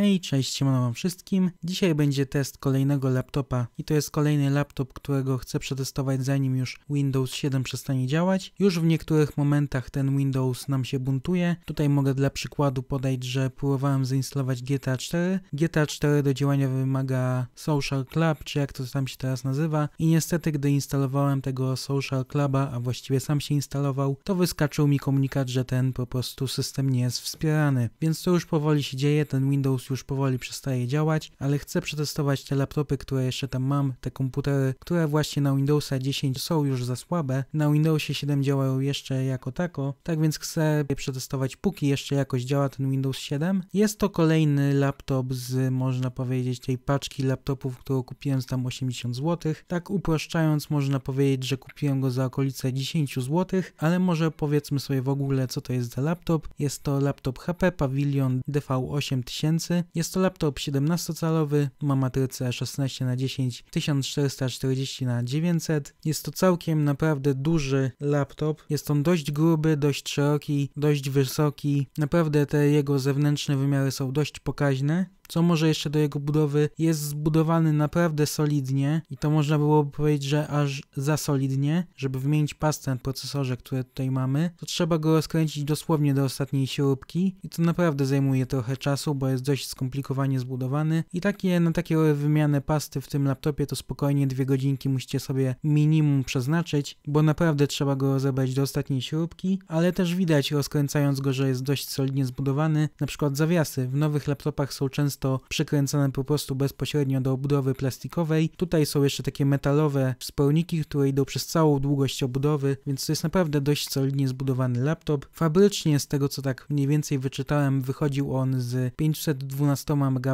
Hej, cześć, siemano wam wszystkim. Dzisiaj będzie test kolejnego laptopa i to jest kolejny laptop, którego chcę przetestować zanim już Windows 7 przestanie działać. Już w niektórych momentach ten Windows nam się buntuje. Tutaj mogę dla przykładu podać, że próbowałem zainstalować GTA 4. GTA 4 do działania wymaga Social Club, czy jak to tam się teraz nazywa i niestety gdy instalowałem tego Social Cluba, a właściwie sam się instalował, to wyskoczył mi komunikat, że ten po prostu system nie jest wspierany. Więc to już powoli się dzieje, ten Windows już powoli przestaje działać, ale chcę przetestować te laptopy, które jeszcze tam mam, te komputery, które właśnie na Windowsa 10 są już za słabe. Na Windowsie 7 działają jeszcze jako tako, tak więc chcę przetestować, póki jeszcze jakoś działa ten Windows 7. Jest to kolejny laptop z, można powiedzieć, tej paczki laptopów, którą kupiłem z tam 80 zł. Tak uproszczając, można powiedzieć, że kupiłem go za okolice 10 zł, ale może powiedzmy sobie w ogóle, co to jest za laptop. Jest to laptop HP Pavilion DV8000 jest to laptop 17-calowy, ma matrycę 16x10, 1440x900. Jest to całkiem naprawdę duży laptop. Jest on dość gruby, dość szeroki, dość wysoki. Naprawdę te jego zewnętrzne wymiary są dość pokaźne co może jeszcze do jego budowy, jest zbudowany naprawdę solidnie i to można byłoby powiedzieć, że aż za solidnie, żeby wymienić pastę na procesorze, który tutaj mamy, to trzeba go rozkręcić dosłownie do ostatniej śrubki i to naprawdę zajmuje trochę czasu, bo jest dość skomplikowanie zbudowany i takie, na takie wymianę pasty w tym laptopie to spokojnie dwie godzinki musicie sobie minimum przeznaczyć, bo naprawdę trzeba go zabrać do ostatniej śrubki, ale też widać rozkręcając go, że jest dość solidnie zbudowany, na przykład zawiasy. W nowych laptopach są często jest to przykręcone po prostu bezpośrednio do obudowy plastikowej. Tutaj są jeszcze takie metalowe spełniki, które idą przez całą długość obudowy, więc to jest naprawdę dość solidnie zbudowany laptop. Fabrycznie, z tego co tak mniej więcej wyczytałem, wychodził on z 512 MB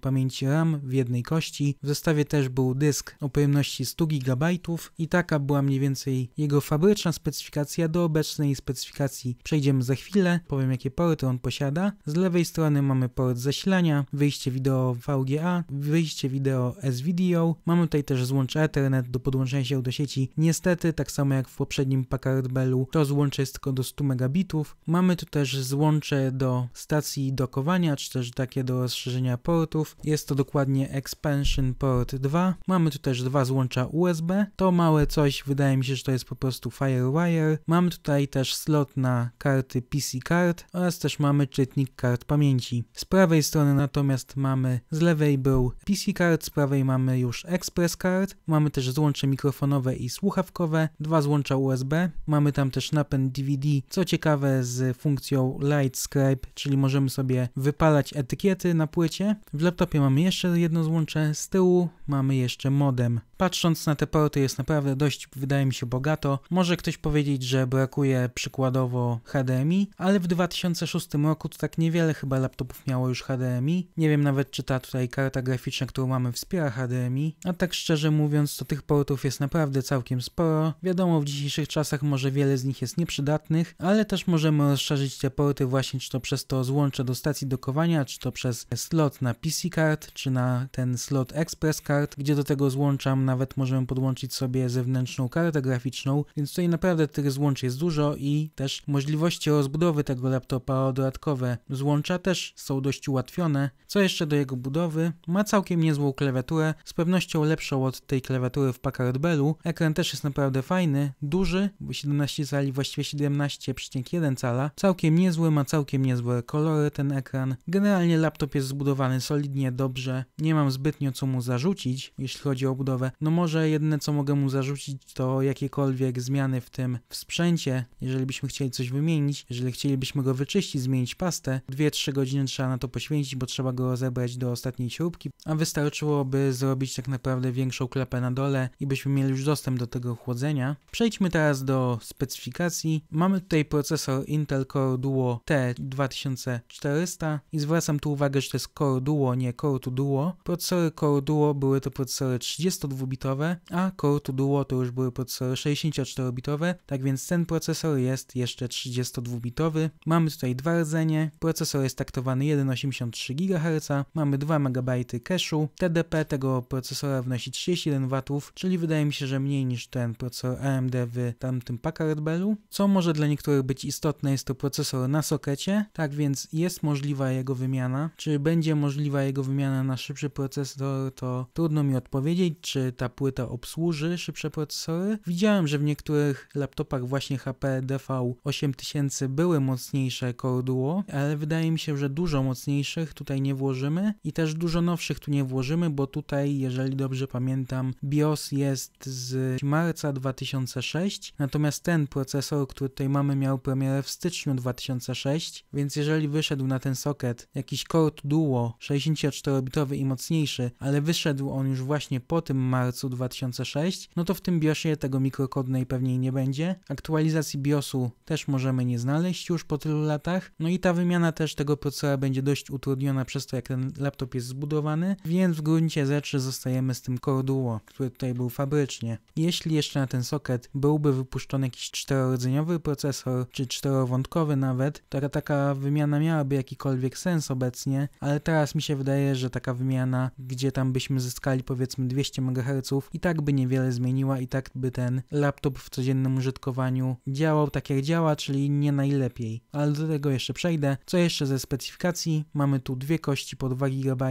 pamięci RAM w jednej kości. W zestawie też był dysk o pojemności 100 GB i taka była mniej więcej jego fabryczna specyfikacja. Do obecnej specyfikacji przejdziemy za chwilę, powiem jakie porty on posiada. Z lewej strony mamy port zasilania, wyjście wideo VGA, wyjście wideo S-Video. Mamy tutaj też złącze Ethernet do podłączenia się do sieci. Niestety, tak samo jak w poprzednim Packard Bellu, to złącze jest tylko do 100 megabitów. Mamy tu też złącze do stacji dokowania, czy też takie do rozszerzenia portów. Jest to dokładnie Expansion Port 2. Mamy tu też dwa złącza USB. To małe coś, wydaje mi się, że to jest po prostu FireWire. Mamy tutaj też slot na karty PC Card oraz też mamy czytnik kart pamięci. Z prawej strony natomiast natomiast mamy z lewej był PC card, z prawej mamy już Express card, mamy też złącze mikrofonowe i słuchawkowe, dwa złącza USB, mamy tam też napęd DVD, co ciekawe z funkcją Light Scribe, czyli możemy sobie wypalać etykiety na płycie. W laptopie mamy jeszcze jedno złącze, z tyłu mamy jeszcze modem. Patrząc na te porty jest naprawdę dość, wydaje mi się, bogato. Może ktoś powiedzieć, że brakuje przykładowo HDMI, ale w 2006 roku to tak niewiele chyba laptopów miało już HDMI. Nie wiem nawet, czy ta tutaj karta graficzna, którą mamy, wspiera HDMI, a tak szczerze mówiąc, to tych portów jest naprawdę całkiem sporo. Wiadomo, w dzisiejszych czasach może wiele z nich jest nieprzydatnych, ale też możemy rozszerzyć te porty właśnie czy to przez to złącze do stacji dokowania, czy to przez slot na PC card, czy na ten slot Express card, gdzie do tego złączam nawet możemy podłączyć sobie zewnętrzną kartę graficzną, więc tutaj naprawdę tych złącz jest dużo i też możliwości rozbudowy tego laptopa o dodatkowe złącza też są dość ułatwione, co jeszcze do jego budowy, ma całkiem niezłą klawiaturę, z pewnością lepszą od tej klawiatury w Packard Bellu. Ekran też jest naprawdę fajny, duży, 17 cali, właściwie 17,1 cala. Całkiem niezły, ma całkiem niezłe kolory ten ekran. Generalnie laptop jest zbudowany solidnie, dobrze. Nie mam zbytnio co mu zarzucić, jeśli chodzi o budowę. No może jedyne co mogę mu zarzucić to jakiekolwiek zmiany w tym w sprzęcie. Jeżeli byśmy chcieli coś wymienić, jeżeli chcielibyśmy go wyczyścić, zmienić pastę, 2-3 godziny trzeba na to poświęcić, bo trzeba go zebrać do ostatniej śrubki, a wystarczyłoby zrobić tak naprawdę większą klapę na dole i byśmy mieli już dostęp do tego chłodzenia. Przejdźmy teraz do specyfikacji. Mamy tutaj procesor Intel Core Duo T2400 i zwracam tu uwagę, że to jest Core Duo, nie Core to Duo. Procesory Core Duo były to procesory 32-bitowe, a Core to Duo to już były procesory 64-bitowe, tak więc ten procesor jest jeszcze 32-bitowy. Mamy tutaj dwa rdzenie, procesor jest taktowany 1,83 GHz, mamy 2 MB cache'u, TDP tego procesora wynosi 31 W, czyli wydaje mi się, że mniej niż ten procesor AMD w tamtym Packard Bellu. Co może dla niektórych być istotne, jest to procesor na sokecie, tak więc jest możliwa jego wymiana. Czy będzie możliwa jego wymiana na szybszy procesor, to trudno mi odpowiedzieć, czy ta płyta obsłuży szybsze procesory. Widziałem, że w niektórych laptopach właśnie HP DV8000 były mocniejsze Core Duo, ale wydaje mi się, że dużo mocniejszych tutaj nie włożymy i też dużo nowszych tu nie włożymy, bo tutaj, jeżeli dobrze pamiętam, BIOS jest z marca 2006, natomiast ten procesor, który tutaj mamy, miał premierę w styczniu 2006, więc jeżeli wyszedł na ten soket jakiś Core Duo 64-bitowy i mocniejszy, ale wyszedł on już właśnie po tym marcu 2006, no to w tym BIOSie tego mikrokodu najpewniej nie będzie. Aktualizacji BIOSu też możemy nie znaleźć już po tylu latach, no i ta wymiana też tego procesora będzie dość utrudniona przez to, jak ten laptop jest zbudowany, więc w gruncie rzeczy zostajemy z tym Core który tutaj był fabrycznie. Jeśli jeszcze na ten soket byłby wypuszczony jakiś czterorodzeniowy procesor, czy czterowątkowy nawet, to taka wymiana miałaby jakikolwiek sens obecnie, ale teraz mi się wydaje, że taka wymiana, gdzie tam byśmy zyskali powiedzmy 200 MHz, i tak by niewiele zmieniła i tak by ten laptop w codziennym użytkowaniu działał tak jak działa, czyli nie najlepiej. Ale do tego jeszcze przejdę. Co jeszcze ze specyfikacji? Mamy tu dwie kości po 2 GB,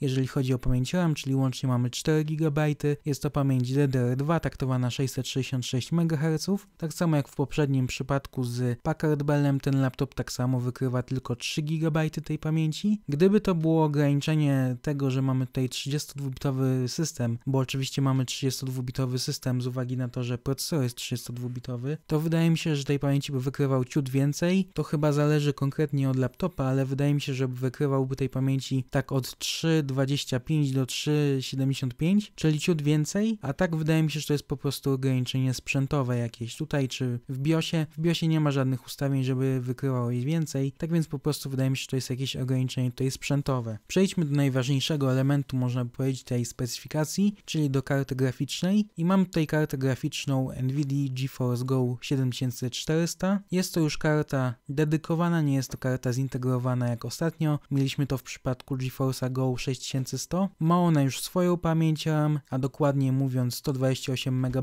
jeżeli chodzi o pamięć RAM, czyli łącznie mamy 4 GB, jest to pamięć DDR2 taktowana 666 MHz, tak samo jak w poprzednim przypadku z Packard Bellem, ten laptop tak samo wykrywa tylko 3 GB tej pamięci. Gdyby to było ograniczenie tego, że mamy tutaj 32-bitowy system, bo oczywiście mamy 32-bitowy system z uwagi na to, że procesor jest 32-bitowy, to wydaje mi się, że tej pamięci by wykrywał ciut więcej. To chyba zależy konkretnie od laptopa, ale wydaje mi się, że wykrywałby tej pamięci pamięci tak od 3,25 do 3,75, czyli ciut więcej, a tak wydaje mi się, że to jest po prostu ograniczenie sprzętowe jakieś tutaj czy w BIOSie. W BIOSie nie ma żadnych ustawień, żeby wykrywało jej więcej, tak więc po prostu wydaje mi się, że to jest jakieś ograniczenie tutaj sprzętowe. Przejdźmy do najważniejszego elementu, można by powiedzieć, tej specyfikacji, czyli do karty graficznej i mam tutaj kartę graficzną NVIDIA GeForce Go 7400. Jest to już karta dedykowana, nie jest to karta zintegrowana jak ostatnio. Mieliśmy to w przypadku przypadku GeForce GO 6100. Ma ona już swoją pamięć RAM, a dokładnie mówiąc 128 MB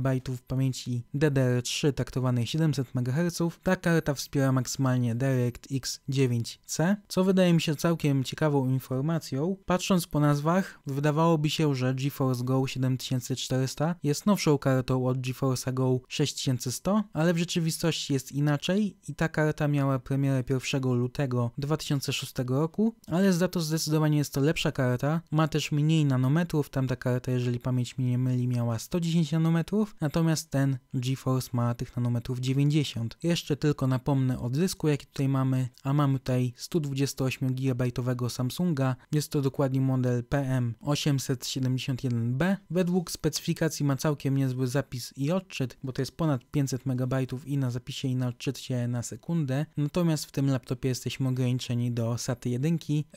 pamięci DDR3 taktowanej 700 MHz. Ta karta wspiera maksymalnie DirectX 9C, co wydaje mi się całkiem ciekawą informacją. Patrząc po nazwach, wydawałoby się, że GeForce GO 7400 jest nowszą kartą od GeForce GO 6100, ale w rzeczywistości jest inaczej i ta karta miała premierę 1 lutego 2006 roku, ale z daty to zdecydowanie jest to lepsza karta. Ma też mniej nanometrów, tamta karta, jeżeli pamięć mnie nie myli, miała 110 nanometrów, natomiast ten GeForce ma tych nanometrów 90. Jeszcze tylko napomnę o dysku, jaki tutaj mamy, a mamy tutaj 128 GB Samsunga. Jest to dokładnie model PM871B. Według specyfikacji ma całkiem niezły zapis i odczyt, bo to jest ponad 500 MB i na zapisie i na odczycie na sekundę. Natomiast w tym laptopie jesteśmy ograniczeni do SATA 1,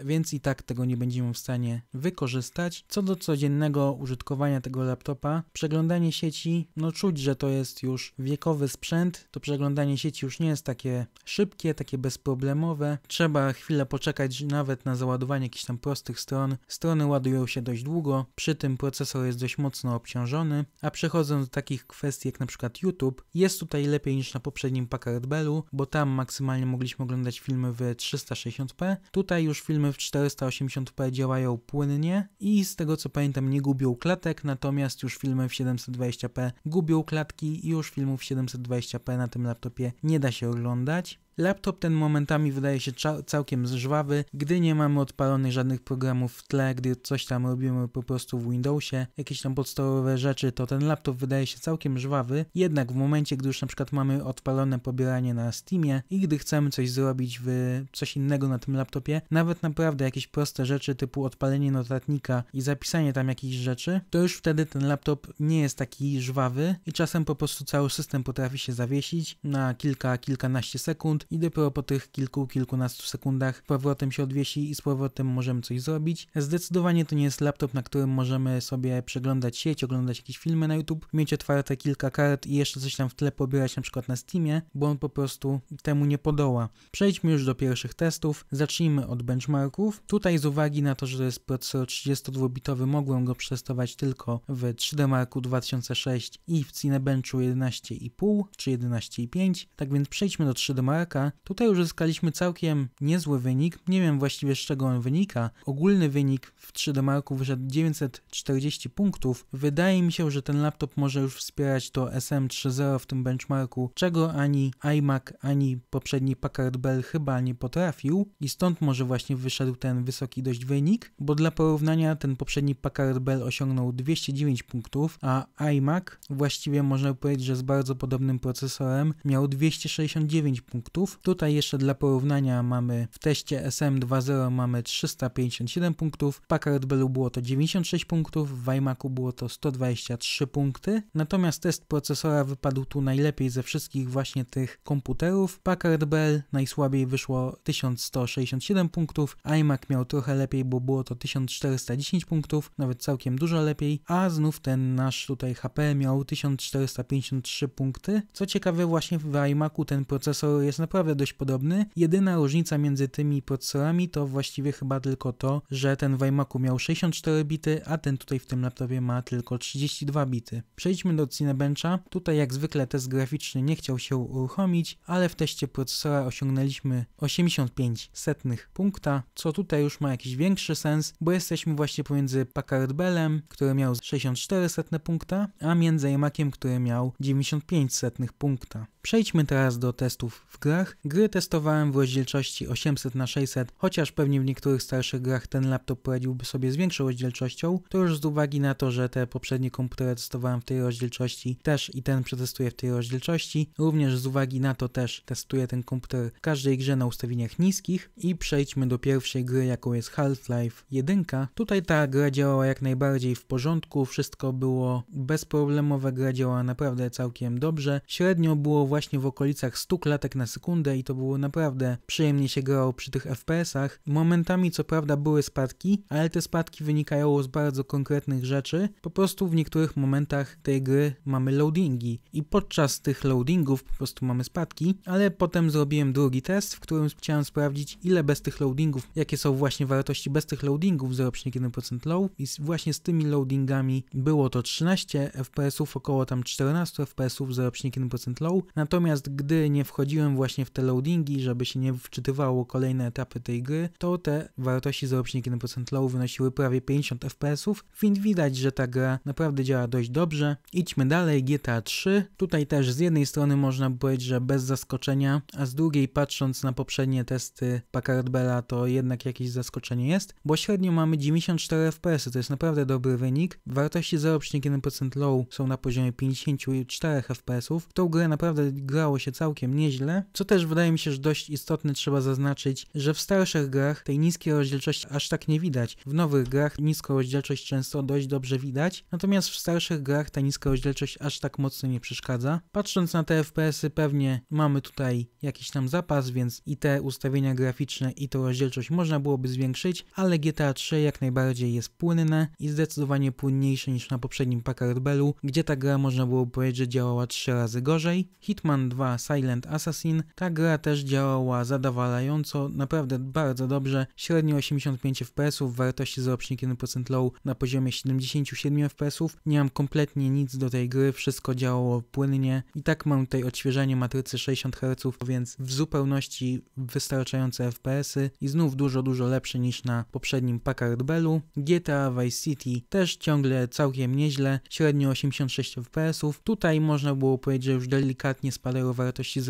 więc i tak tego nie będziemy w stanie wykorzystać. Co do codziennego użytkowania tego laptopa, przeglądanie sieci, no czuć, że to jest już wiekowy sprzęt, to przeglądanie sieci już nie jest takie szybkie, takie bezproblemowe. Trzeba chwilę poczekać nawet na załadowanie jakichś tam prostych stron. Strony ładują się dość długo, przy tym procesor jest dość mocno obciążony, a przechodząc do takich kwestii jak na przykład YouTube, jest tutaj lepiej niż na poprzednim Packard Bellu, bo tam maksymalnie mogliśmy oglądać filmy w 360p, tutaj już filmy w 4 480p działają płynnie i z tego co pamiętam nie gubią klatek, natomiast już filmy w 720p gubią klatki i już filmów 720p na tym laptopie nie da się oglądać. Laptop ten momentami wydaje się całkiem żwawy, gdy nie mamy odpalonych żadnych programów w tle, gdy coś tam robimy po prostu w Windowsie, jakieś tam podstawowe rzeczy, to ten laptop wydaje się całkiem żwawy, jednak w momencie, gdy już na przykład mamy odpalone pobieranie na Steamie i gdy chcemy coś zrobić w coś innego na tym laptopie, nawet naprawdę jakieś proste rzeczy typu odpalenie notatnika i zapisanie tam jakichś rzeczy, to już wtedy ten laptop nie jest taki żwawy i czasem po prostu cały system potrafi się zawiesić na kilka, kilkanaście sekund, i dopiero po tych kilku, kilkunastu sekundach powrotem się odwiesi i z powrotem możemy coś zrobić. Zdecydowanie to nie jest laptop, na którym możemy sobie przeglądać sieć, oglądać jakieś filmy na YouTube, mieć otwarte kilka kart i jeszcze coś tam w tle pobierać na przykład na Steamie, bo on po prostu temu nie podoła. Przejdźmy już do pierwszych testów. Zacznijmy od benchmarków. Tutaj z uwagi na to, że to jest procesor 32-bitowy, mogłem go przetestować tylko w 3D Marku 2006 i w Cinebenchu 11,5 czy 11,5. Tak więc przejdźmy do 3D Marka Polaka. Tutaj uzyskaliśmy całkiem niezły wynik. Nie wiem właściwie z czego on wynika. Ogólny wynik w 3 d marku wyszedł 940 punktów. Wydaje mi się, że ten laptop może już wspierać to SM30 w tym benchmarku, czego ani iMac, ani poprzedni Packard Bell chyba nie potrafił i stąd może właśnie wyszedł ten wysoki dość wynik, bo dla porównania ten poprzedni Packard Bell osiągnął 209 punktów, a iMac właściwie można powiedzieć, że z bardzo podobnym procesorem miał 269 punktów punktów. Tutaj jeszcze dla porównania mamy w teście SM 2.0 mamy 357 punktów, w Packard Bellu było to 96 punktów, w iMacu było to 123 punkty. Natomiast test procesora wypadł tu najlepiej ze wszystkich właśnie tych komputerów. Packard Bell najsłabiej wyszło 1167 punktów, iMac miał trochę lepiej, bo było to 1410 punktów, nawet całkiem dużo lepiej, a znów ten nasz tutaj HP miał 1453 punkty. Co ciekawe właśnie w iMacu ten procesor jest naprawdę naprawdę dość podobny. Jedyna różnica między tymi procesorami to właściwie chyba tylko to, że ten w iMacu miał 64 bity, a ten tutaj w tym laptopie ma tylko 32 bity. Przejdźmy do Cinebencha. Tutaj jak zwykle test graficzny nie chciał się uruchomić, ale w teście procesora osiągnęliśmy 85 setnych punkta, co tutaj już ma jakiś większy sens, bo jesteśmy właśnie pomiędzy Packard Bellem, który miał 64 setne punkta, a między iMaciem, który miał 95 setnych punkta. Przejdźmy teraz do testów w grach. Gry testowałem w rozdzielczości 800x600, chociaż pewnie w niektórych starszych grach ten laptop poradziłby sobie z większą rozdzielczością, to już z uwagi na to, że te poprzednie komputery testowałem w tej rozdzielczości też i ten przetestuję w tej rozdzielczości. Również z uwagi na to też testuję ten komputer w każdej grze na ustawieniach niskich i przejdźmy do pierwszej gry, jaką jest Half-Life 1. Tutaj ta gra działała jak najbardziej w porządku, wszystko było bezproblemowe, gra działała naprawdę całkiem dobrze. Średnio było właśnie w okolicach 100 klatek na sekundę i to było naprawdę przyjemnie się grało przy tych FPS-ach. Momentami co prawda były spadki, ale te spadki wynikają z bardzo konkretnych rzeczy. Po prostu w niektórych momentach tej gry mamy loadingi i podczas tych loadingów po prostu mamy spadki, ale potem zrobiłem drugi test, w którym chciałem sprawdzić ile bez tych loadingów, jakie są właśnie wartości bez tych loadingów 0,1% low i właśnie z tymi loadingami było to 13 FPS-ów, około tam 14 FPS-ów 0,1% low, Natomiast gdy nie wchodziłem właśnie w te loadingi, żeby się nie wczytywało kolejne etapy tej gry, to te wartości 0,1% low wynosiły prawie 50 fpsów, więc widać, że ta gra naprawdę działa dość dobrze. Idźmy dalej, GTA 3. Tutaj też z jednej strony można powiedzieć, że bez zaskoczenia, a z drugiej patrząc na poprzednie testy Packard Bella to jednak jakieś zaskoczenie jest, bo średnio mamy 94 fps, to jest naprawdę dobry wynik. Wartości 0,1% low są na poziomie 54 fpsów. Tą grę naprawdę grało się całkiem nieźle, co też wydaje mi się, że dość istotne trzeba zaznaczyć, że w starszych grach tej niskiej rozdzielczości aż tak nie widać. W nowych grach niską rozdzielczość często dość dobrze widać, natomiast w starszych grach ta niska rozdzielczość aż tak mocno nie przeszkadza. Patrząc na te FPS-y pewnie mamy tutaj jakiś tam zapas, więc i te ustawienia graficzne i tą rozdzielczość można byłoby zwiększyć, ale GTA 3 jak najbardziej jest płynne i zdecydowanie płynniejsze niż na poprzednim Packard Bellu, gdzie ta gra można było powiedzieć, że działała 3 razy gorzej. Hit Hitman 2 Silent Assassin, ta gra też działała zadowalająco, naprawdę bardzo dobrze, średnio 85 fps w wartości 0,1% low na poziomie 77 fps nie mam kompletnie nic do tej gry, wszystko działało płynnie i tak mam tutaj odświeżenie matrycy 60 Hz, więc w zupełności wystarczające FPS-y i znów dużo, dużo lepsze niż na poprzednim Packard Bellu. GTA Vice City też ciągle całkiem nieźle, średnio 86 fps tutaj można było powiedzieć, że już delikatnie delikatnie wartości o wartości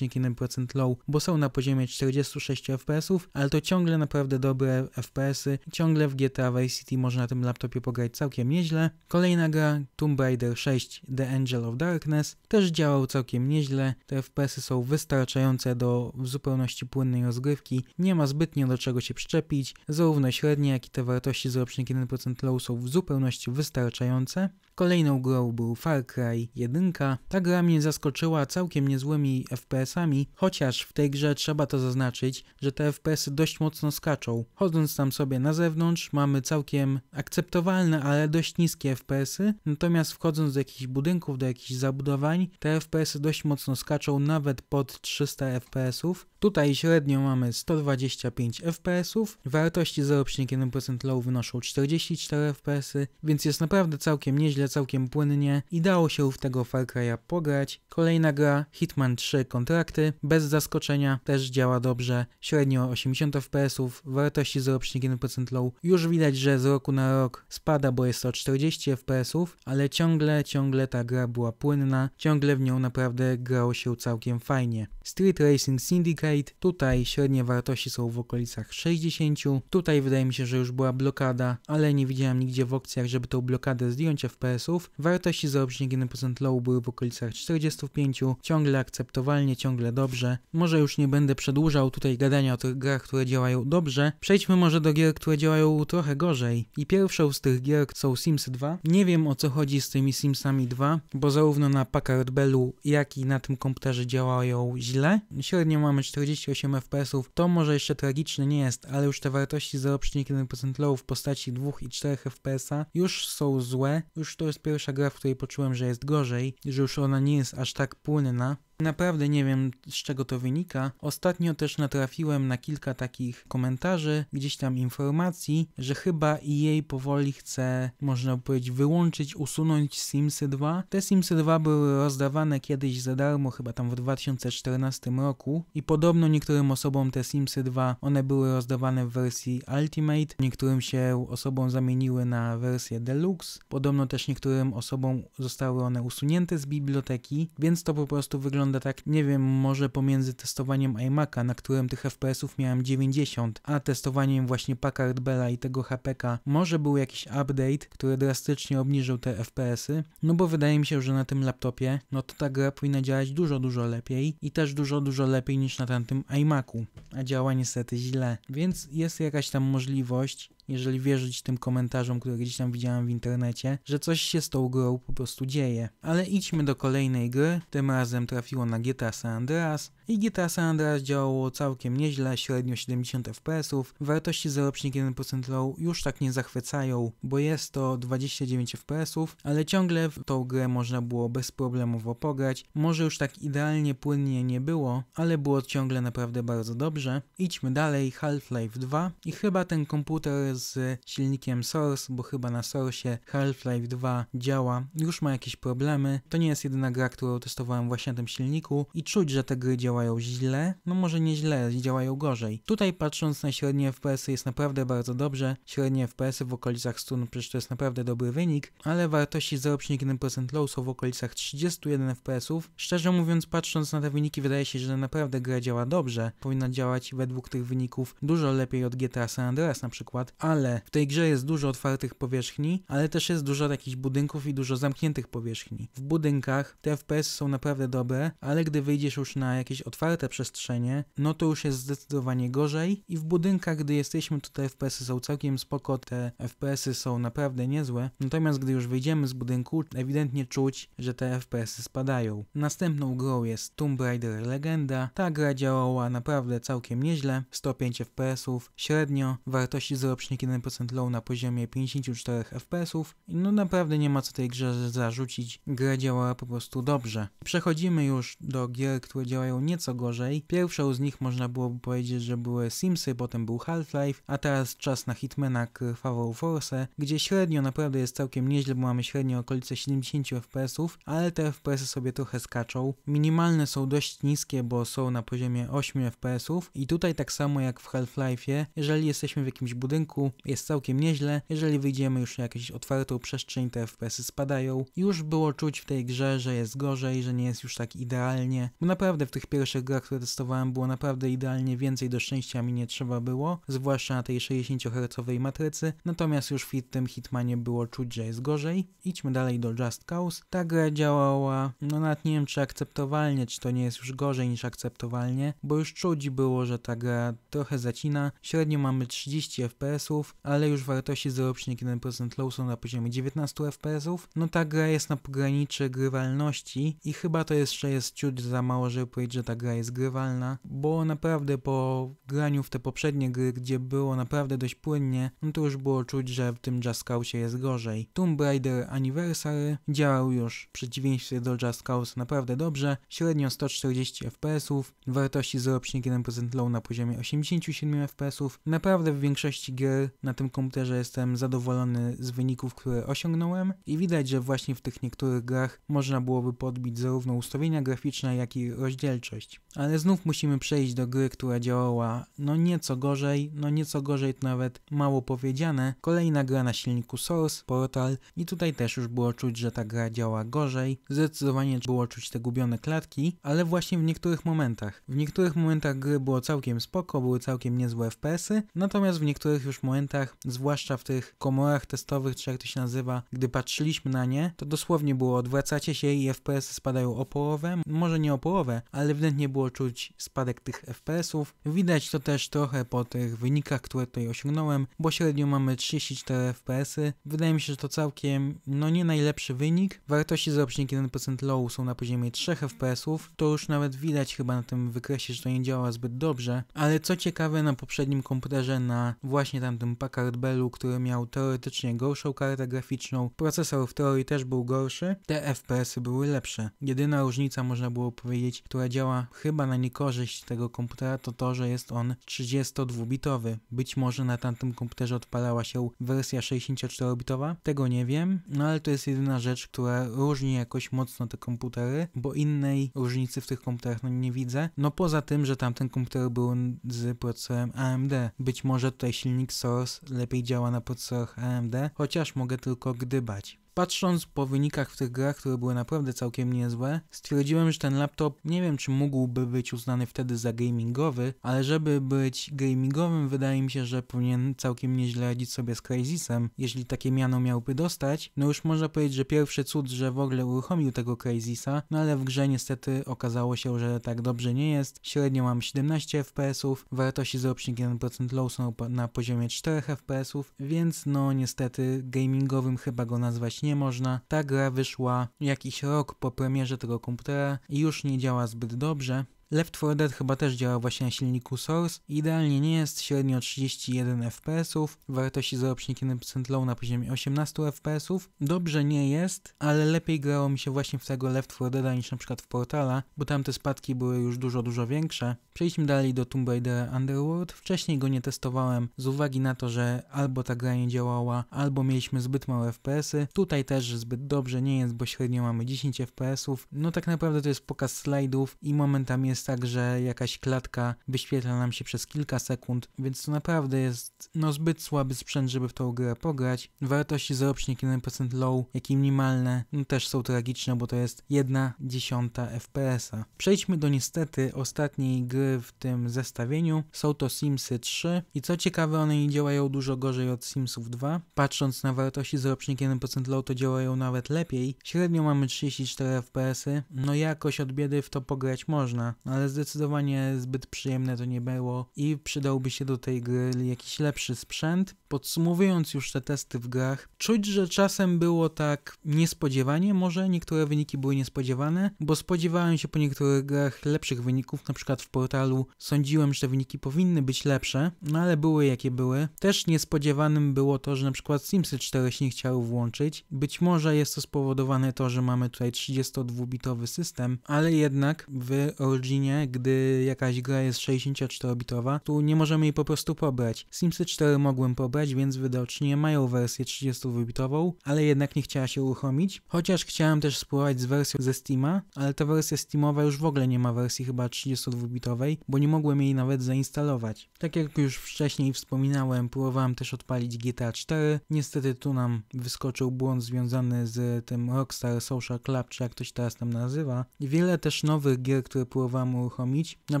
0,1% low, bo są na poziomie 46 FPS-ów, ale to ciągle naprawdę dobre FPS-y, ciągle w GTA Vice City można na tym laptopie pograć całkiem nieźle. Kolejna gra Tomb Raider 6 The Angel of Darkness też działał całkiem nieźle, te FPS-y są wystarczające do w zupełności płynnej rozgrywki, nie ma zbytnio do czego się przyczepić, zarówno średnie jak i te wartości 0,1% low są w zupełności wystarczające. Kolejną grą był Far Cry 1, ta gra mnie zaskoczyła całkiem całkiem niezłymi FPS-ami, chociaż w tej grze trzeba to zaznaczyć, że te FPS-y dość mocno skaczą. Chodząc tam sobie na zewnątrz mamy całkiem akceptowalne, ale dość niskie FPS-y, natomiast wchodząc do jakichś budynków, do jakichś zabudowań, te FPS-y dość mocno skaczą nawet pod 300 FPS-ów. Tutaj średnio mamy 125 FPS-ów, wartości 0,1% low wynoszą 44 FPS-y, więc jest naprawdę całkiem nieźle, całkiem płynnie i dało się w tego Far Cry'a pograć. Kolejna gra Hitman 3 kontrakty, bez zaskoczenia, też działa dobrze, średnio 80 fps, wartości 0,1% low. Już widać, że z roku na rok spada, bo jest o 40 fps, ale ciągle, ciągle ta gra była płynna, ciągle w nią naprawdę grało się całkiem fajnie. Street Racing Syndicate, tutaj średnie wartości są w okolicach 60, tutaj wydaje mi się, że już była blokada, ale nie widziałem nigdzie w opcjach, żeby tą blokadę zdjąć fps Wartości 0,1% 1% low były w okolicach 45, ciągle akceptowalnie, ciągle dobrze. Może już nie będę przedłużał tutaj gadania o tych grach, które działają dobrze. Przejdźmy może do gier, które działają trochę gorzej. I pierwszą z tych gier są Sims 2. Nie wiem o co chodzi z tymi Simsami 2, bo zarówno na Packard Bellu, jak i na tym komputerze działają źle. Średnio mamy 48 fps to może jeszcze tragiczne nie jest, ale już te wartości 0,1% low w postaci 2 i 4 fps już są złe. Już to jest pierwsza gra, w której poczułem, że jest gorzej, że już ona nie jest aż tak płynna in there. Naprawdę nie wiem z czego to wynika. Ostatnio też natrafiłem na kilka takich komentarzy, gdzieś tam informacji, że chyba i e jej powoli chce, można powiedzieć, wyłączyć, usunąć Simsy 2. Te Simsy 2 były rozdawane kiedyś za darmo, chyba tam w 2014 roku i podobno niektórym osobom te Simsy 2, one były rozdawane w wersji Ultimate, niektórym się osobom zamieniły na wersję Deluxe, podobno też niektórym osobom zostały one usunięte z biblioteki, więc to po prostu wygląda wygląda tak, nie wiem, może pomiędzy testowaniem iMac'a, na którym tych FPS-ów miałem 90, a testowaniem właśnie Packard Bella i tego HPK, może był jakiś update, który drastycznie obniżył te FPS-y, no bo wydaje mi się, że na tym laptopie, no to ta gra powinna działać dużo, dużo lepiej i też dużo, dużo lepiej niż na tamtym iMac'u, a działa niestety źle. Więc jest jakaś tam możliwość, jeżeli wierzyć tym komentarzom, które gdzieś tam widziałem w internecie, że coś się z tą grą po prostu dzieje. Ale idźmy do kolejnej gry, tym razem trafiło na GTA San Andreas, i GTA San Andreas działało całkiem nieźle, średnio 70 fps, wartości 0,1% low już tak nie zachwycają, bo jest to 29 fps, ale ciągle w tą grę można było bezproblemowo pograć, może już tak idealnie płynnie nie było, ale było ciągle naprawdę bardzo dobrze. Idźmy dalej, Half-Life 2 i chyba ten komputer z silnikiem Source, bo chyba na Source Half-Life 2 działa, już ma jakieś problemy, to nie jest jedyna gra, którą testowałem właśnie na tym silniku i czuć, że te gry działają działają źle, no może nie źle, działają gorzej. Tutaj patrząc na średnie FPS-y jest naprawdę bardzo dobrze, średnie FPS-y w okolicach 100, no przecież to jest naprawdę dobry wynik, ale wartości 0,1% low są w okolicach 31 FPS-ów. Szczerze mówiąc, patrząc na te wyniki wydaje się, że naprawdę gra działa dobrze, powinna działać według tych wyników dużo lepiej od GTA San Andreas na przykład, ale w tej grze jest dużo otwartych powierzchni, ale też jest dużo takich budynków i dużo zamkniętych powierzchni. W budynkach te FPS są naprawdę dobre, ale gdy wyjdziesz już na jakieś otwarte przestrzenie, no to już jest zdecydowanie gorzej i w budynkach, gdy jesteśmy, to te FPS-y są całkiem spoko, te FPS-y są naprawdę niezłe, natomiast gdy już wyjdziemy z budynku, ewidentnie czuć, że te FPS-y spadają. Następną grą jest Tomb Raider Legenda, ta gra działała naprawdę całkiem nieźle, 105 FPS-ów, średnio, wartości 0,1% low na poziomie 54 FPS-ów, no naprawdę nie ma co tej grze zarzucić, gra działała po prostu dobrze. Przechodzimy już do gier, które działają nie nieco gorzej. Pierwszą z nich można byłoby powiedzieć, że były Simsy, potem był Half-Life, a teraz czas na Hitmana Krwawą Force, gdzie średnio naprawdę jest całkiem nieźle, bo mamy średnio okolice 70 FPS-ów, ale te FPS-y sobie trochę skaczą. Minimalne są dość niskie, bo są na poziomie 8 FPS-ów i tutaj tak samo jak w Half-Life'ie, jeżeli jesteśmy w jakimś budynku, jest całkiem nieźle, jeżeli wyjdziemy już na jakąś otwartą przestrzeń, te FPS-y spadają. Już było czuć w tej grze, że jest gorzej, że nie jest już tak idealnie, bo naprawdę w tych pierwszych pierwszych grach, które testowałem, było naprawdę idealnie, więcej do szczęścia mi nie trzeba było, zwłaszcza na tej 60-hercowej matrycy, natomiast już w tym Hitmanie było czuć, że jest gorzej. Idźmy dalej do Just Cause. Ta gra działała, no nawet nie wiem czy akceptowalnie, czy to nie jest już gorzej niż akceptowalnie, bo już czuć było, że ta gra trochę zacina. Średnio mamy 30 fps ale już wartości 0,1% low są na poziomie 19 fps No ta gra jest na pograniczy grywalności i chyba to jeszcze jest ciut za mało, żeby powiedzieć, że ta ta gra jest grywalna, bo naprawdę po graniu w te poprzednie gry, gdzie było naprawdę dość płynnie, no to już było czuć, że w tym Just Cause jest gorzej. Tomb Raider Anniversary działał już w przeciwieństwie do Just Cause naprawdę dobrze, średnio 140 fps, wartości 0,1% low na poziomie 87 fps. Naprawdę w większości gier na tym komputerze jestem zadowolony z wyników, które osiągnąłem i widać, że właśnie w tych niektórych grach można byłoby podbić zarówno ustawienia graficzne, jak i rozdzielczość ale znów musimy przejść do gry, która działała no nieco gorzej, no nieco gorzej to nawet mało powiedziane. Kolejna gra na silniku Source, Portal i tutaj też już było czuć, że ta gra działa gorzej. Zdecydowanie było czuć te gubione klatki, ale właśnie w niektórych momentach. W niektórych momentach gry było całkiem spoko, były całkiem niezłe FPS-y, natomiast w niektórych już momentach, zwłaszcza w tych komorach testowych, czy jak to się nazywa, gdy patrzyliśmy na nie, to dosłownie było odwracacie się i FPS -y spadają o połowę, może nie o połowę, ale w ewidentnie było czuć spadek tych FPS-ów. Widać to też trochę po tych wynikach, które tutaj osiągnąłem, bo średnio mamy 34 FPS-y. Wydaje mi się, że to całkiem, no nie najlepszy wynik. Wartości 0,1% low są na poziomie 3 FPS-ów. To już nawet widać chyba na tym wykresie, że to nie działa zbyt dobrze. Ale co ciekawe, na poprzednim komputerze, na właśnie tamtym Packard Bellu, który miał teoretycznie gorszą kartę graficzną, procesor w teorii też był gorszy, te FPS-y były lepsze. Jedyna różnica, można było powiedzieć, która działa chyba na niekorzyść tego komputera to to, że jest on 32-bitowy. Być może na tamtym komputerze odpalała się wersja 64-bitowa, tego nie wiem, no ale to jest jedyna rzecz, która różni jakoś mocno te komputery, bo innej różnicy w tych komputerach no nie widzę. No poza tym, że tamten komputer był z procesorem AMD. Być może tutaj silnik Source lepiej działa na procesorach AMD, chociaż mogę tylko gdybać. Patrząc po wynikach w tych grach, które były naprawdę całkiem niezłe, stwierdziłem, że ten laptop nie wiem czy mógłby być uznany wtedy za gamingowy, ale żeby być gamingowym wydaje mi się, że powinien całkiem nieźle radzić sobie z Crysisem, jeśli takie miano miałby dostać. No już można powiedzieć, że pierwszy cud, że w ogóle uruchomił tego Crysisa, no ale w grze niestety okazało się, że tak dobrze nie jest. Średnio mam 17 FPS-ów, wartości 0,1% low są na poziomie 4 FPS-ów, więc no niestety gamingowym chyba go nazwać nie nie można. Ta gra wyszła jakiś rok po premierze tego komputera i już nie działa zbyt dobrze. Left 4 Dead chyba też działa właśnie na silniku Source idealnie nie jest, średnio 31 fps, wartości 0,1% low na poziomie 18 fps, dobrze nie jest, ale lepiej grało mi się właśnie w tego Left 4 Dead niż na przykład w Portala, bo tam te spadki były już dużo, dużo większe. Przejdźmy dalej do Tomb Raider Underworld, wcześniej go nie testowałem z uwagi na to, że albo ta gra nie działała, albo mieliśmy zbyt małe fpsy, tutaj też zbyt dobrze nie jest, bo średnio mamy 10 fpsów, no tak naprawdę to jest pokaz slajdów i momentami jest jest tak, że jakaś klatka wyświetla nam się przez kilka sekund, więc to naprawdę jest no zbyt słaby sprzęt, żeby w tą grę pograć. Wartości zarocznik 1% low, jak i minimalne, no też są tragiczne, bo to jest 1 dziesiąta FPS-a. Przejdźmy do niestety ostatniej gry w tym zestawieniu. Są to Simsy 3 i co ciekawe, one nie działają dużo gorzej od Simsów 2. Patrząc na wartości zarocznik 1% low, to działają nawet lepiej. Średnio mamy 34 FPS-y, no jakoś od biedy w to pograć można, ale zdecydowanie zbyt przyjemne to nie było i przydałby się do tej gry jakiś lepszy sprzęt. Podsumowując już te testy w grach, czuć, że czasem było tak niespodziewanie może, niektóre wyniki były niespodziewane, bo spodziewałem się po niektórych grach lepszych wyników, na przykład w portalu sądziłem, że wyniki powinny być lepsze, no ale były jakie były. Też niespodziewanym było to, że na przykład Simsy 4 się nie chciało włączyć. Być może jest to spowodowane to, że mamy tutaj 32-bitowy system, ale jednak w Origin gdy jakaś gra jest 64-bitowa, tu nie możemy jej po prostu pobrać. Simsy 4 mogłem pobrać, więc widocznie mają wersję 32-bitową, ale jednak nie chciała się uruchomić. Chociaż chciałem też spróbować z wersją ze Steama, ale ta wersja Steamowa już w ogóle nie ma wersji chyba 32-bitowej, bo nie mogłem jej nawet zainstalować. Tak jak już wcześniej wspominałem, próbowałem też odpalić GTA 4. Niestety tu nam wyskoczył błąd związany z tym Rockstar Social Club, czy jak to się teraz tam nazywa. Wiele też nowych gier, które próbowałem chciałem uruchomić. Na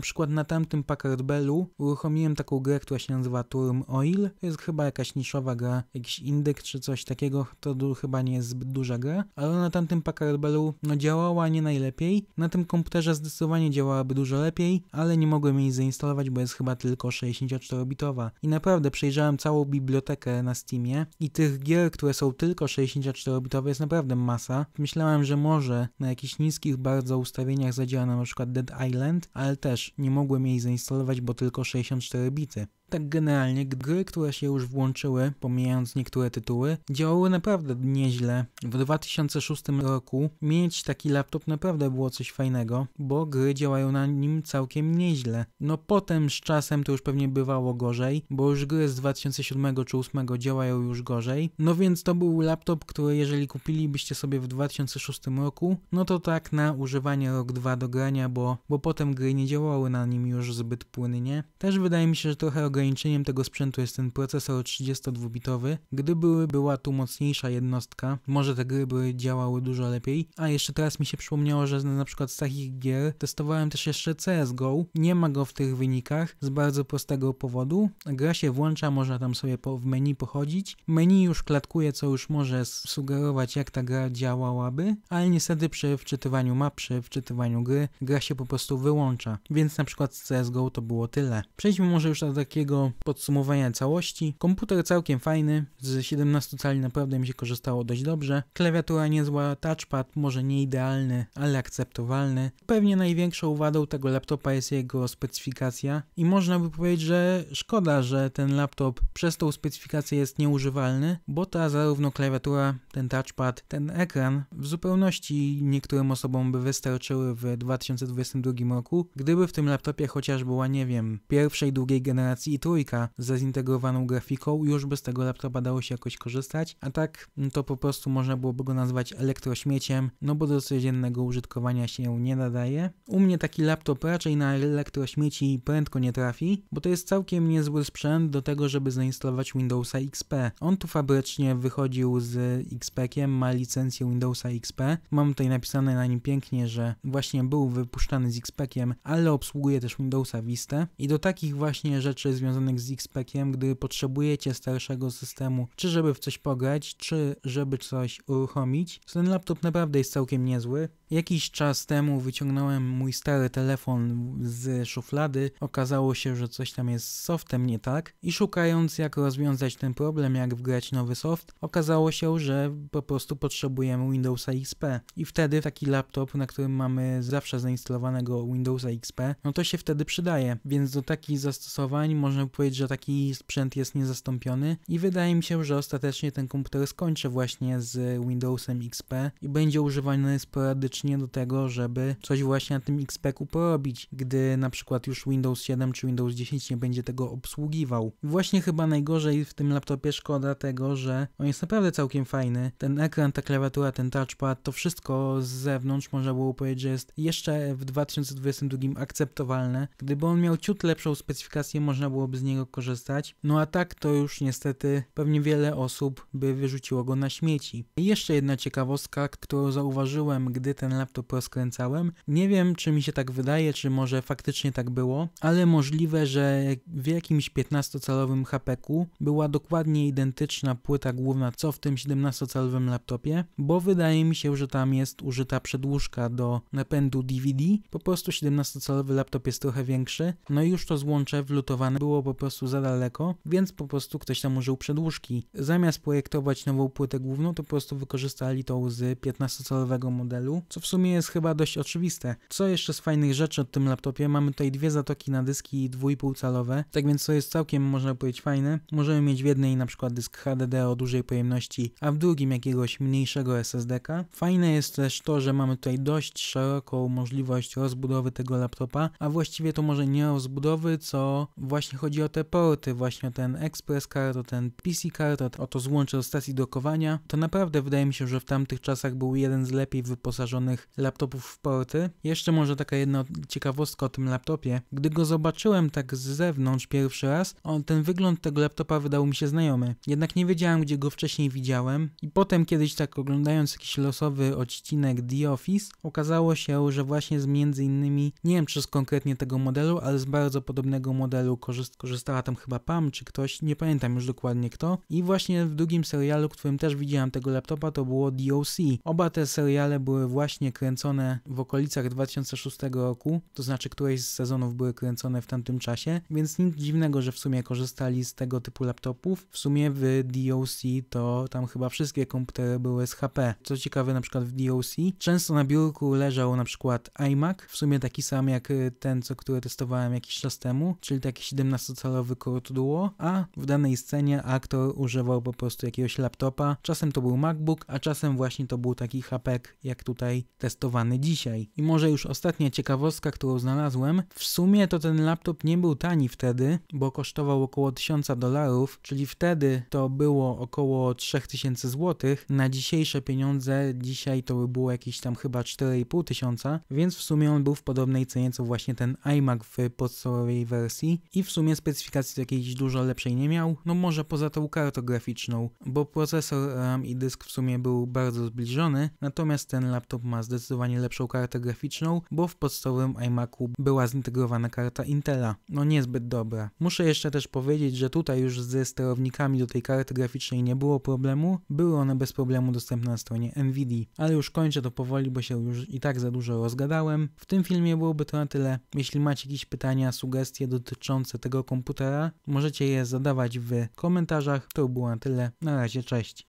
przykład na tamtym Packard Bellu uruchomiłem taką grę, która się nazywa Turm Oil. To jest chyba jakaś niszowa gra, jakiś indyk czy coś takiego. To chyba nie jest zbyt duża gra, ale na tamtym Packard Bellu no, działała nie najlepiej. Na tym komputerze zdecydowanie działałaby dużo lepiej, ale nie mogłem jej zainstalować, bo jest chyba tylko 64-bitowa. I naprawdę przejrzałem całą bibliotekę na Steamie i tych gier, które są tylko 64-bitowe jest naprawdę masa. Myślałem, że może na jakichś niskich bardzo ustawieniach zadziała na przykład Dead Island, Island, ale też nie mogłem jej zainstalować, bo tylko 64 bity. Tak generalnie gry, które się już włączyły, pomijając niektóre tytuły, działały naprawdę nieźle. W 2006 roku mieć taki laptop naprawdę było coś fajnego, bo gry działają na nim całkiem nieźle. No potem z czasem to już pewnie bywało gorzej, bo już gry z 2007 czy 2008 działają już gorzej. No więc to był laptop, który jeżeli kupilibyście sobie w 2006 roku, no to tak na używanie rok 2 do grania, bo, bo potem gry nie działały na nim już zbyt płynnie. Też wydaje mi się, że trochę ograniczone ograniczeniem tego sprzętu jest ten procesor 32-bitowy. Gdyby była tu mocniejsza jednostka, może te gry by działały dużo lepiej. A jeszcze teraz mi się przypomniało, że na przykład z takich gier testowałem też jeszcze CSGO. Nie ma go w tych wynikach z bardzo prostego powodu. Gra się włącza, można tam sobie po, w menu pochodzić. Menu już klatkuje, co już może sugerować, jak ta gra działałaby, ale niestety przy wczytywaniu map, przy wczytywaniu gry, gra się po prostu wyłącza. Więc na przykład z CSGO to było tyle. Przejdźmy może już do takiego podsumowania całości. Komputer całkiem fajny, z 17 cali naprawdę mi się korzystało dość dobrze. Klawiatura niezła, touchpad może nie idealny, ale akceptowalny. Pewnie największą wadą tego laptopa jest jego specyfikacja i można by powiedzieć, że szkoda, że ten laptop przez tą specyfikację jest nieużywalny, bo ta zarówno klawiatura, ten touchpad, ten ekran w zupełności niektórym osobom by wystarczyły w 2022 roku, gdyby w tym laptopie chociaż była, nie wiem, pierwszej, drugiej generacji trójka ze zintegrowaną grafiką, już by z tego laptopa dało się jakoś korzystać, a tak mm, to po prostu można byłoby go nazwać elektrośmieciem, no bo do codziennego użytkowania się nie nadaje. U mnie taki laptop raczej na elektrośmieci prędko nie trafi, bo to jest całkiem niezły sprzęt do tego, żeby zainstalować Windowsa XP. On tu fabrycznie wychodził z xp ma licencję Windowsa XP. Mam tutaj napisane na nim pięknie, że właśnie był wypuszczany z xp ale obsługuje też Windowsa Vista i do takich właśnie rzeczy związanych związanych z XPEKiem, gdy potrzebujecie starszego systemu, czy żeby w coś pograć, czy żeby coś uruchomić, ten laptop naprawdę jest całkiem niezły. Jakiś czas temu wyciągnąłem mój stary telefon z szuflady, okazało się, że coś tam jest z softem nie tak i szukając jak rozwiązać ten problem, jak wgrać nowy soft, okazało się, że po prostu potrzebujemy Windowsa XP i wtedy taki laptop, na którym mamy zawsze zainstalowanego Windowsa XP, no to się wtedy przydaje, więc do takich zastosowań można powiedzieć, że taki sprzęt jest niezastąpiony i wydaje mi się, że ostatecznie ten komputer skończy właśnie z Windowsem XP i będzie używany sporadycznie właśnie do tego, żeby coś właśnie na tym XP-ku porobić, gdy na przykład już Windows 7 czy Windows 10 nie będzie tego obsługiwał. właśnie chyba najgorzej w tym laptopie szkoda tego, że on jest naprawdę całkiem fajny. Ten ekran, ta klawiatura, ten touchpad, to wszystko z zewnątrz można było powiedzieć, że jest jeszcze w 2022 akceptowalne. Gdyby on miał ciut lepszą specyfikację, można byłoby z niego korzystać. No a tak to już niestety pewnie wiele osób by wyrzuciło go na śmieci. I jeszcze jedna ciekawostka, którą zauważyłem, gdy ten ten laptop rozkręcałem. Nie wiem, czy mi się tak wydaje, czy może faktycznie tak było, ale możliwe, że w jakimś 15-calowym HPK była dokładnie identyczna płyta główna, co w tym 17-calowym laptopie, bo wydaje mi się, że tam jest użyta przedłużka do napędu DVD. Po prostu 17-calowy laptop jest trochę większy, no i już to złącze wlutowane było po prostu za daleko, więc po prostu ktoś tam użył przedłużki. Zamiast projektować nową płytę główną, to po prostu wykorzystali tą z 15-calowego modelu, co w sumie jest chyba dość oczywiste. Co jeszcze z fajnych rzeczy o tym laptopie? Mamy tutaj dwie zatoki na dyski 2,5 calowe, tak więc co jest całkiem, można powiedzieć, fajne. Możemy mieć w jednej na przykład dysk HDD o dużej pojemności, a w drugim jakiegoś mniejszego ssd Fajne jest też to, że mamy tutaj dość szeroką możliwość rozbudowy tego laptopa, a właściwie to może nie rozbudowy, co właśnie chodzi o te porty, właśnie o ten Express Card, o ten PC Card, o to złącze do stacji dokowania. To naprawdę wydaje mi się, że w tamtych czasach był jeden z lepiej wyposażonych laptopów w porty. Jeszcze może taka jedna ciekawostka o tym laptopie. Gdy go zobaczyłem tak z zewnątrz pierwszy raz, on, ten wygląd tego laptopa wydał mi się znajomy. Jednak nie wiedziałem, gdzie go wcześniej widziałem i potem kiedyś tak oglądając jakiś losowy odcinek The Office, okazało się, że właśnie z między innymi, nie wiem czy z konkretnie tego modelu, ale z bardzo podobnego modelu korzyst korzystała tam chyba Pam czy ktoś, nie pamiętam już dokładnie kto. I właśnie w drugim serialu, w którym też widziałem tego laptopa, to było DOC. Oba te seriale były właśnie właśnie kręcone w okolicach 2006 roku, to znaczy któreś z sezonów były kręcone w tamtym czasie, więc nic dziwnego, że w sumie korzystali z tego typu laptopów. W sumie w DOC to tam chyba wszystkie komputery były z HP. Co ciekawe, na przykład w DOC często na biurku leżał na przykład iMac, w sumie taki sam jak y, ten, co który testowałem jakiś czas temu, czyli taki 17-calowy Kurt Duo, a w danej scenie aktor używał po prostu jakiegoś laptopa. Czasem to był MacBook, a czasem właśnie to był taki HP, jak tutaj testowany dzisiaj. I może już ostatnia ciekawostka, którą znalazłem. W sumie to ten laptop nie był tani wtedy, bo kosztował około 1000 dolarów, czyli wtedy to było około 3000 zł. Na dzisiejsze pieniądze dzisiaj to by było jakieś tam chyba 4,5 tysiąca, więc w sumie on był w podobnej cenie co właśnie ten iMac w podstawowej wersji i w sumie specyfikacji jakiejś dużo lepszej nie miał, no może poza tą kartą graficzną, bo procesor RAM i dysk w sumie był bardzo zbliżony, natomiast ten laptop ma zdecydowanie lepszą kartę graficzną, bo w podstawowym iMacu była zintegrowana karta Intela. No niezbyt dobra. Muszę jeszcze też powiedzieć, że tutaj już ze sterownikami do tej karty graficznej nie było problemu, były one bez problemu dostępne na stronie NVIDII. Ale już kończę to powoli, bo się już i tak za dużo rozgadałem. W tym filmie byłoby to na tyle. Jeśli macie jakieś pytania, sugestie dotyczące tego komputera, możecie je zadawać w komentarzach. To było na tyle. Na razie, cześć.